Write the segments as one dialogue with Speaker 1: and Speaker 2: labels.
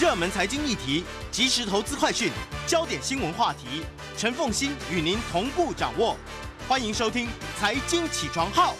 Speaker 1: 热门财经议题、即时投资快讯、焦点新闻话题，陈凤欣与您同步掌握。欢迎收听《财经起床号》。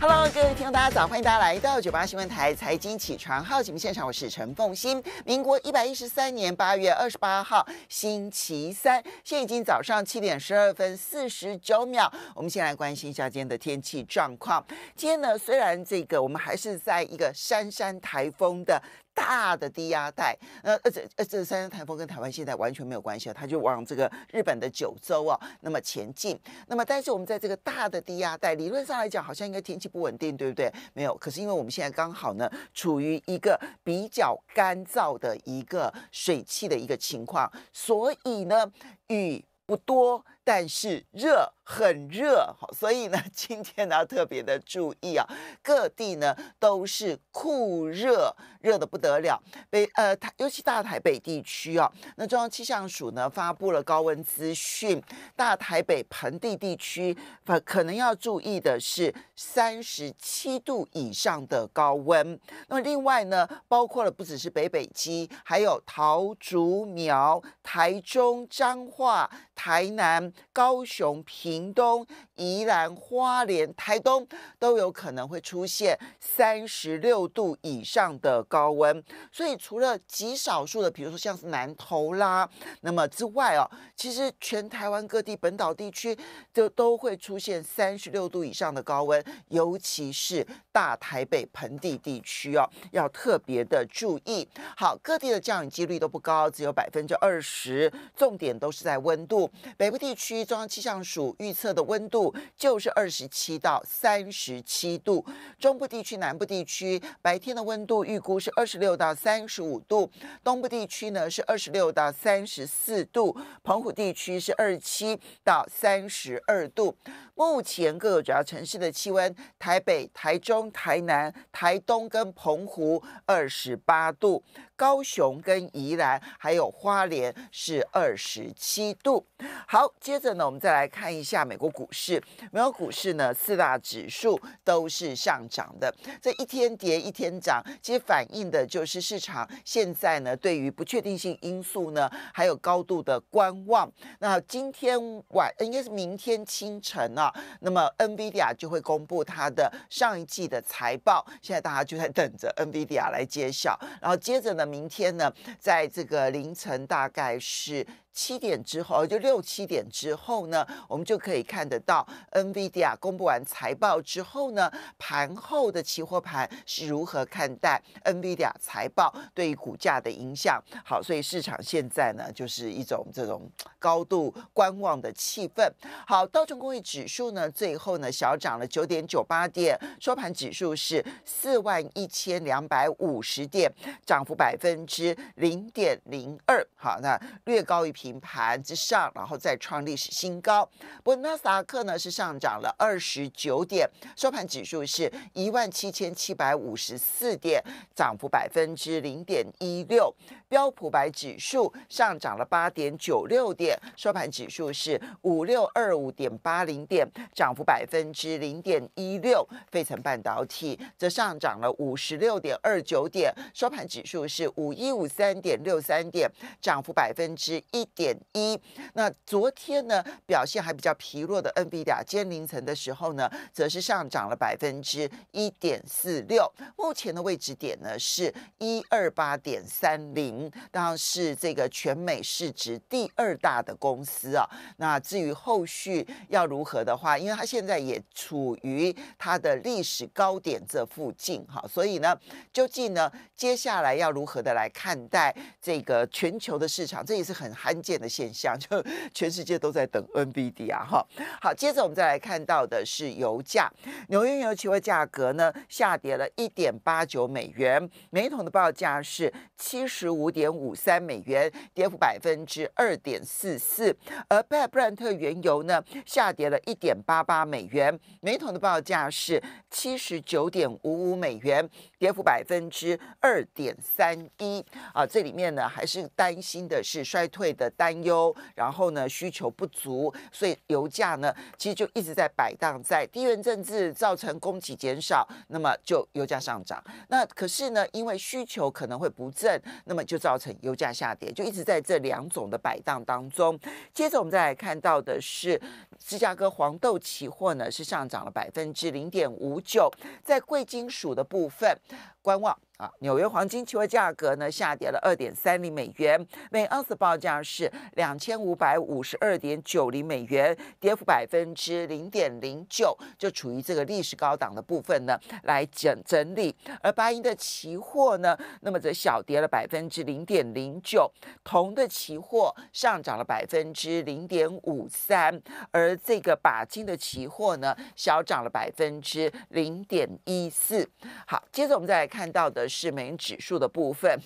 Speaker 1: Hello，各位听众，大家早，欢迎大家来到九八新闻台《财经起床号》节目现场，我是陈凤欣。民国一百一十三年八月二十八号，星期三，现在已经早上七点十二分四十九秒。我们先来关心一下今天的天气状况。今天呢，虽然这个我们还是在一个山山台风的。大的低压带，那这这呃，这三三台风跟台湾现在完全没有关系了，它就往这个日本的九州啊那么前进。那么，但是我们在这个大的低压带，理论上来讲，好像应该天气不稳定，对不对？没有，可是因为我们现在刚好呢，处于一个比较干燥的一个水汽的一个情况，所以呢，雨不多，但是热。很热所以呢，今天呢特别的注意啊，各地呢都是酷热，热的不得了。北呃，台，尤其大台北地区啊，那中央气象署呢发布了高温资讯，大台北盆地地区可可能要注意的是三十七度以上的高温。那么另外呢，包括了不只是北北基，还有桃竹苗、台中彰化、台南、高雄平。屏东、宜兰、花莲、台东都有可能会出现三十六度以上的高温，所以除了极少数的，比如说像是南投啦，那么之外哦，其实全台湾各地本岛地区就都会出现三十六度以上的高温，尤其是大台北盆地地区哦，要特别的注意。好，各地的降雨几率都不高，只有百分之二十，重点都是在温度。北部地区中央气象署预预测的温度就是二十七到三十七度，中部地区、南部地区白天的温度预估是二十六到三十五度，东部地区呢是二十六到三十四度，澎湖地区是二七到三十二度。目前各个主要城市的气温，台北、台中、台南、台东跟澎湖二十八度，高雄跟宜兰还有花莲是二十七度。好，接着呢，我们再来看一下。美国股市，美国股市呢，四大指数都是上涨的。这一天跌一天涨，其实反映的就是市场现在呢对于不确定性因素呢还有高度的观望。那今天晚应该是明天清晨啊，那么 NVIDIA 就会公布它的上一季的财报，现在大家就在等着 NVIDIA 来揭晓。然后接着呢，明天呢，在这个凌晨大概是。七点之后，就六七点之后呢，我们就可以看得到 NVIDIA 公布完财报之后呢，盘后的期货盘是如何看待 NVIDIA 财报对于股价的影响。好，所以市场现在呢，就是一种这种高度观望的气氛。好，道琼工业指数呢，最后呢小涨了九点九八点，收盘指数是四万一千两百五十点，涨幅百分之零点零二。好，那略高于平。盘之上，然后再创历史新高。布纳斯达克呢是上涨了二十九点，收盘指数是一万七千七百五十四点，涨幅百分之零点一六。标普白指数上涨了八点九六点，收盘指数是五六二五点八零点，涨幅百分之零点一六。费城半导体则上涨了五十六点二九点，收盘指数是五一五三点六三点，涨幅百分之一。点一，那昨天呢表现还比较疲弱的 Nvidia，今天凌晨的时候呢，则是上涨了百分之一点四六，目前的位置点呢是一二八点三零，当然是这个全美市值第二大的公司啊。那至于后续要如何的话，因为它现在也处于它的历史高点这附近哈，所以呢，究竟呢接下来要如何的来看待这个全球的市场，这也是很罕。见的现象，就全世界都在等 NBD 啊哈。好，接着我们再来看到的是油价，纽约油期货价格呢下跌了一点八九美元，每桶的报价是七十五点五三美元，跌幅百分之二点四四。而布兰特原油呢下跌了一点八八美元，每桶的报价是七十九点五五美元。跌幅百分之二点三一啊，这里面呢还是担心的是衰退的担忧，然后呢需求不足，所以油价呢其实就一直在摆荡，在地缘政治造成供给减少，那么就油价上涨。那可是呢，因为需求可能会不振，那么就造成油价下跌，就一直在这两种的摆荡当中。接着我们再来看到的是，芝加哥黄豆期货呢是上涨了百分之零点五九，在贵金属的部分。观望。啊，纽约黄金期货价格呢下跌了二点三零美元每盎司，报价是两千五百五十二点九零美元，跌幅百分之零点零九，就处于这个历史高档的部分呢来整整理。而白银的期货呢，那么则小跌了百分之零点零九，铜的期货上涨了百分之零点五三，而这个钯金的期货呢小涨了百分之零点一四。好，接着我们再来看到的。是美元指数的部分，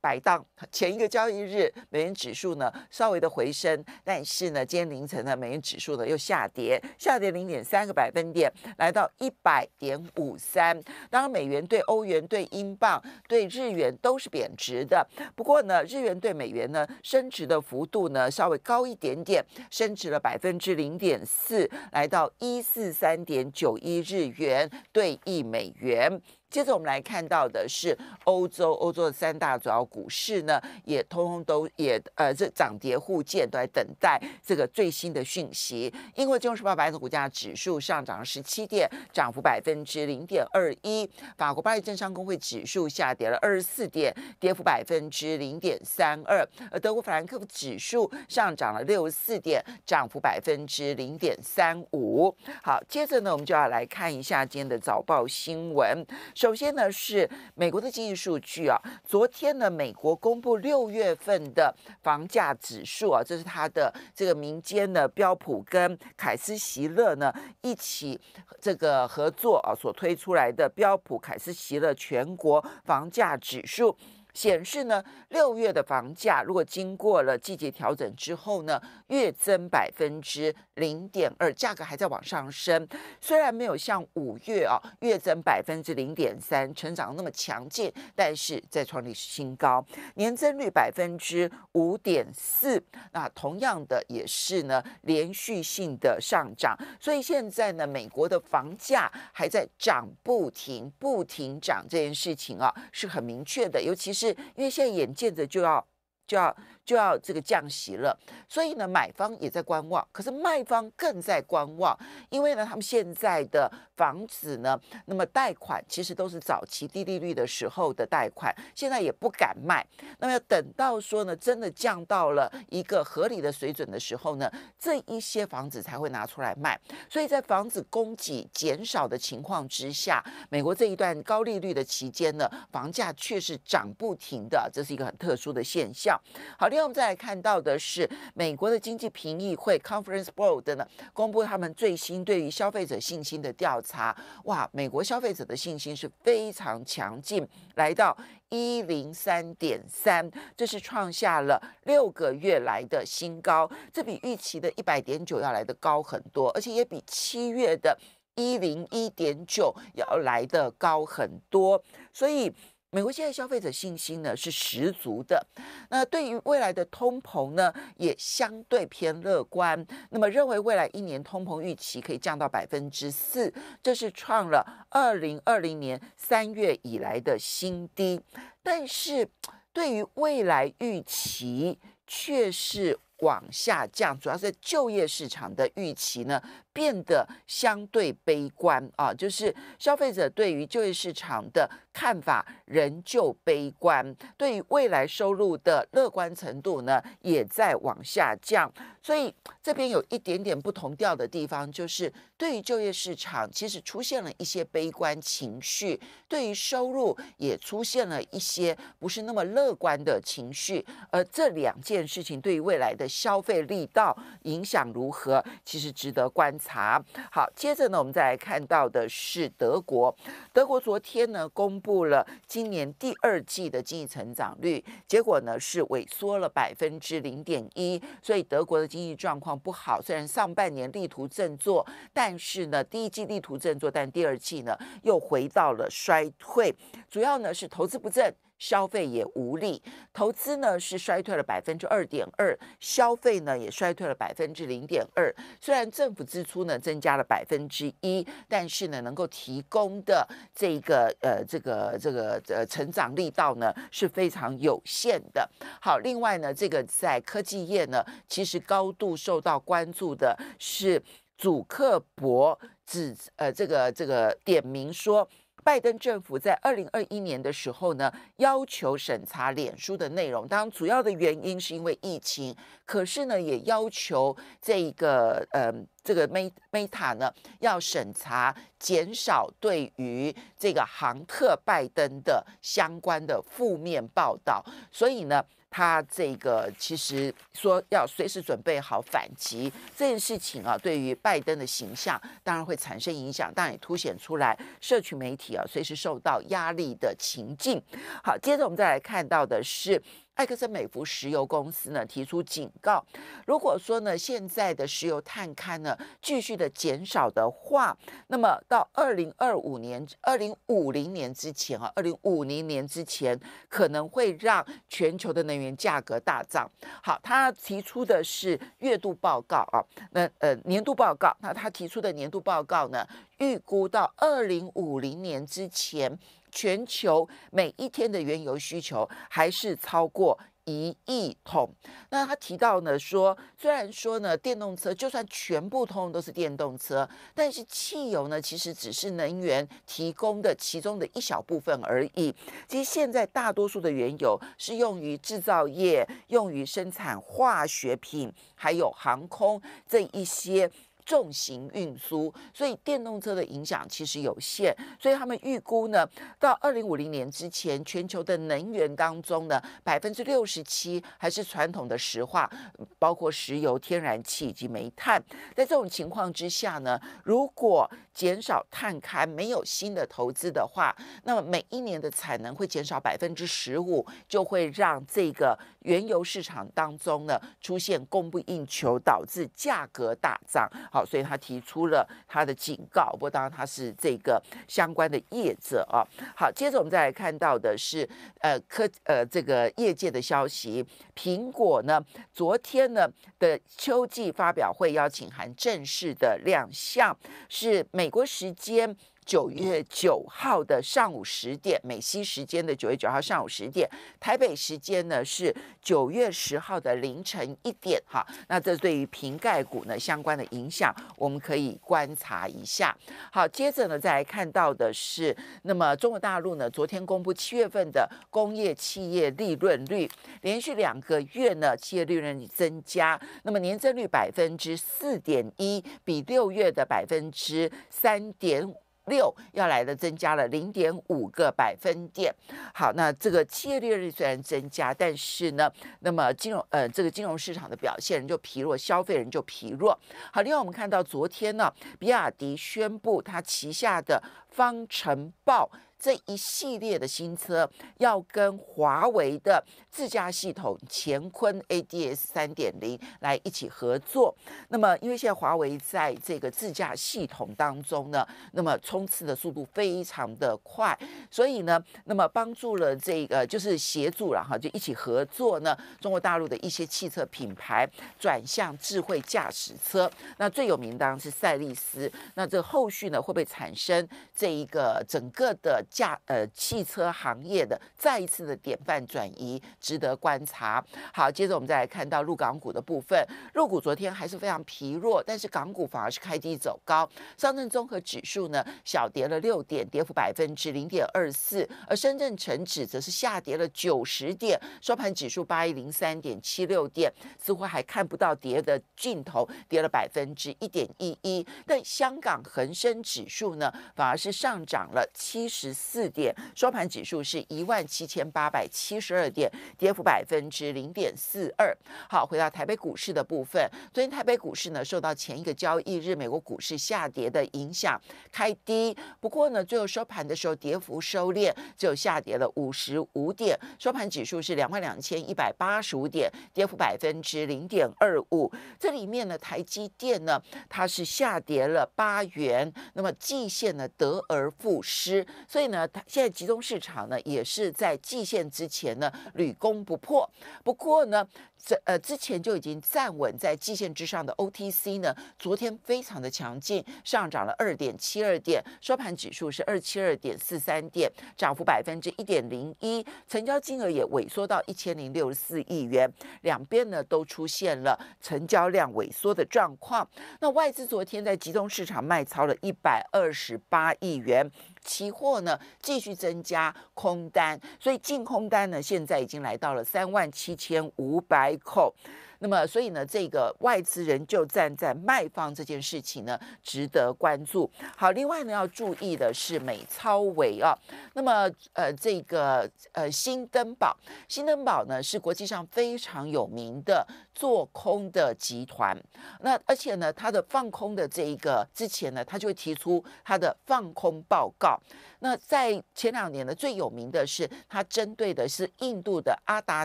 Speaker 1: 摆当前一个交易日，美元指数呢稍微的回升，但是呢，今天凌晨呢，美元指数呢又下跌，下跌零点三个百分点，来到一百点五三。当然，美元对欧元、对英镑、对日元都是贬值的。不过呢，日元对美元呢升值的幅度呢稍微高一点点，升值了百分之零点四，来到一四三点九一日元兑一美元。接着我们来看到的是欧洲，欧洲的三大主要股市呢，也通通都也呃，这涨跌互见，都在等待这个最新的讯息。英国金融时报白色股价指数上涨了十七点，涨幅百分之零点二一；法国巴黎政商工会指数下跌了二十四点，跌幅百分之零点三二；而德国法兰克福指数上涨了六十四点，涨幅百分之零点三五。好，接着呢，我们就要来看一下今天的早报新闻。首先呢，是美国的经济数据啊。昨天呢，美国公布六月份的房价指数啊，这是它的这个民间的标普跟凯斯席勒呢一起这个合作啊所推出来的标普凯斯席勒全国房价指数。显示呢，六月的房价如果经过了季节调整之后呢，月增百分之零点二，价格还在往上升。虽然没有像五月啊月增百分之零点三，成长那么强劲，但是在创历史新高，年增率百分之五点四。那同样的也是呢，连续性的上涨。所以现在呢，美国的房价还在涨不停，不停涨这件事情啊，是很明确的，尤其是。是因为现在眼见着就要就要。就要这个降息了，所以呢，买方也在观望，可是卖方更在观望，因为呢，他们现在的房子呢，那么贷款其实都是早期低利率的时候的贷款，现在也不敢卖，那么要等到说呢，真的降到了一个合理的水准的时候呢，这一些房子才会拿出来卖。所以在房子供给减少的情况之下，美国这一段高利率的期间呢，房价却是涨不停的，这是一个很特殊的现象。好。另外，我们再来看到的是美国的经济评议会 （Conference Board） 呢，公布他们最新对于消费者信心的调查。哇，美国消费者的信心是非常强劲，来到一零三点三，这是创下了六个月来的新高。这比预期的一百点九要来的高很多，而且也比七月的一零一点九要来的高很多。所以，美国现在消费者信心呢是十足的，那对于未来的通膨呢也相对偏乐观，那么认为未来一年通膨预期可以降到百分之四，这是创了二零二零年三月以来的新低，但是对于未来预期却是往下降，主要是就业市场的预期呢。变得相对悲观啊，就是消费者对于就业市场的看法仍旧悲观，对于未来收入的乐观程度呢也在往下降。所以这边有一点点不同调的地方，就是对于就业市场其实出现了一些悲观情绪，对于收入也出现了一些不是那么乐观的情绪。而这两件事情对于未来的消费力道影响如何，其实值得关注。查好，接着呢，我们再来看到的是德国。德国昨天呢，公布了今年第二季的经济成长率，结果呢是萎缩了百分之零点一。所以德国的经济状况不好，虽然上半年力图振作，但是呢，第一季力图振作，但第二季呢又回到了衰退，主要呢是投资不振。消费也无力，投资呢是衰退了百分之二点二，消费呢也衰退了百分之零点二。虽然政府支出呢增加了百分之一，但是呢能够提供的这个呃这个这个呃成长力道呢是非常有限的。好，另外呢这个在科技业呢其实高度受到关注的是祖克博指呃这个这个点名说。拜登政府在二零二一年的时候呢，要求审查脸书的内容。当然，主要的原因是因为疫情，可是呢，也要求这个呃，这个 Meta 呢要审查，减少对于这个航客拜登的相关的负面报道。所以呢。他这个其实说要随时准备好反击这件事情啊，对于拜登的形象当然会产生影响，当然也凸显出来社群媒体啊随时受到压力的情境。好，接着我们再来看到的是。埃克森美孚石油公司呢提出警告，如果说呢现在的石油探勘呢继续的减少的话，那么到二零二五年、二零五零年之前啊，二零五零年之前可能会让全球的能源价格大涨。好，他提出的是月度报告啊，那呃年度报告，那他提出的年度报告呢，预估到二零五零年之前。全球每一天的原油需求还是超过一亿桶。那他提到呢，说虽然说呢，电动车就算全部通用都是电动车，但是汽油呢，其实只是能源提供的其中的一小部分而已。其实现在大多数的原油是用于制造业、用于生产化学品、还有航空这一些。重型运输，所以电动车的影响其实有限。所以他们预估呢，到二零五零年之前，全球的能源当中呢，百分之六十七还是传统的石化，包括石油、天然气以及煤炭。在这种情况之下呢，如果减少碳开，没有新的投资的话，那么每一年的产能会减少百分之十五，就会让这个。原油市场当中呢，出现供不应求，导致价格大涨。好，所以他提出了他的警告，不过当然他是这个相关的业者啊。好，接着我们再来看到的是，呃，科呃这个业界的消息，苹果呢昨天呢的秋季发表会邀请函正式的亮相，是美国时间。九月九号的上午十点，美西时间的九月九号上午十点，台北时间呢是九月十号的凌晨一点哈。那这对于瓶盖股呢相关的影响，我们可以观察一下。好，接着呢再来看到的是，那么中国大陆呢昨天公布七月份的工业企业利润率，连续两个月呢企业利润率增加，那么年增率百分之四点一，比六月的百分之三点五。六要来的增加了零点五个百分点。好，那这个企业利润率虽然增加，但是呢，那么金融呃，这个金融市场的表现人就疲弱，消费人就疲弱。好，另外我们看到昨天呢，比亚迪宣布它旗下的方程豹。这一系列的新车要跟华为的自驾系统“乾坤 ADS 3.0” 来一起合作。那么，因为现在华为在这个自驾系统当中呢，那么冲刺的速度非常的快，所以呢，那么帮助了这个就是协助了哈，就一起合作呢，中国大陆的一些汽车品牌转向智慧驾驶车。那最有名当然是赛力斯。那这后续呢，会不会产生这一个整个的？驾呃汽车行业的再一次的典范转移，值得观察。好，接着我们再来看到陆港股的部分。陆股昨天还是非常疲弱，但是港股反而是开低走高。上证综合指数呢，小跌了六点，跌幅百分之零点二四；而深圳成指则是下跌了九十点，收盘指数八一零三点七六点，似乎还看不到跌的尽头，跌了百分之一点一一。但香港恒生指数呢，反而是上涨了七十。四点，收盘指数是一万七千八百七十二点，跌幅百分之零点四二。好，回到台北股市的部分，昨天台北股市呢，受到前一个交易日美国股市下跌的影响，开低。不过呢，最后收盘的时候，跌幅收敛，只有下跌了五十五点，收盘指数是两万两千一百八十五点，跌幅百分之零点二五。这里面呢，台积电呢，它是下跌了八元，那么季线呢，得而复失，所以。所以呢，它现在集中市场呢也是在季线之前呢屡攻不破。不过呢，这呃之前就已经站稳在季线之上的 OTC 呢，昨天非常的强劲，上涨了二点七二点，收盘指数是二七二点四三点，涨幅百分之一点零一，成交金额也萎缩到一千零六十四亿元，两边呢都出现了成交量萎缩的状况。那外资昨天在集中市场卖超了一百二十八亿元。期货呢继续增加空单，所以净空单呢现在已经来到了三万七千五百口。那么，所以呢，这个外资人就站在卖方这件事情呢，值得关注。好，另外呢，要注意的是美超维啊。那么，呃，这个呃，新登堡，新登堡呢是国际上非常有名的做空的集团。那而且呢，它的放空的这一个之前呢，他就会提出他的放空报告。那在前两年呢，最有名的是他针对的是印度的阿达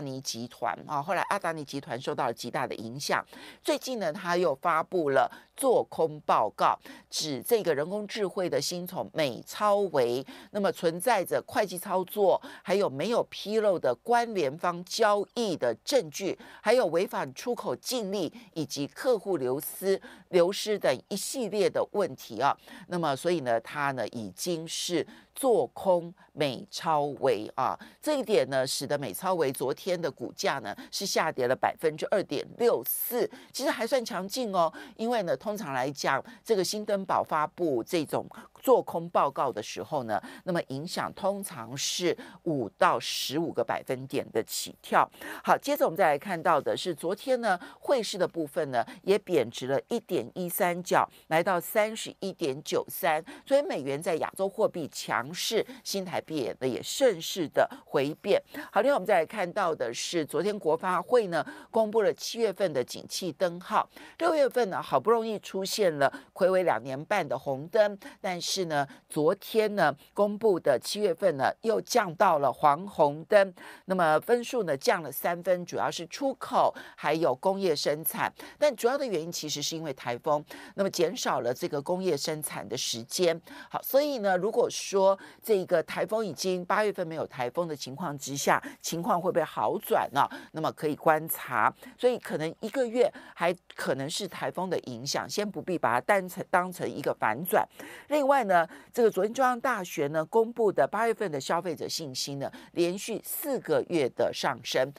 Speaker 1: 尼集团啊。后来阿达尼集团受到了大的影响。最近呢，他又发布了做空报告，指这个人工智慧的新宠美超维，那么存在着会计操作，还有没有披露的关联方交易的证据，还有违反出口禁令以及客户流失流失等一系列的问题啊。那么，所以呢，他呢已经是。做空美超维啊，这一点呢，使得美超维昨天的股价呢是下跌了百分之二点六四，其实还算强劲哦。因为呢，通常来讲，这个新登堡发布这种。做空报告的时候呢，那么影响通常是五到十五个百分点的起跳。好，接着我们再来看到的是，昨天呢，汇市的部分呢也贬值了一点一三角，来到三十一点九三。所以美元在亚洲货币强势，新台币呢也顺势的回贬。好，另外我们再来看到的是，昨天国发会呢公布了七月份的景气灯号，六月份呢好不容易出现了回违两年半的红灯，但是呢，昨天呢公布的七月份呢又降到了黄红灯，那么分数呢降了三分，主要是出口还有工业生产，但主要的原因其实是因为台风，那么减少了这个工业生产的时间。好，所以呢，如果说这个台风已经八月份没有台风的情况之下，情况会不会好转呢？那么可以观察，所以可能一个月还可能是台风的影响，先不必把它当成当成一个反转。另外。在外呢，这个昨天中央大学呢公布的八月份的消费者信心呢，连续四个月的上升。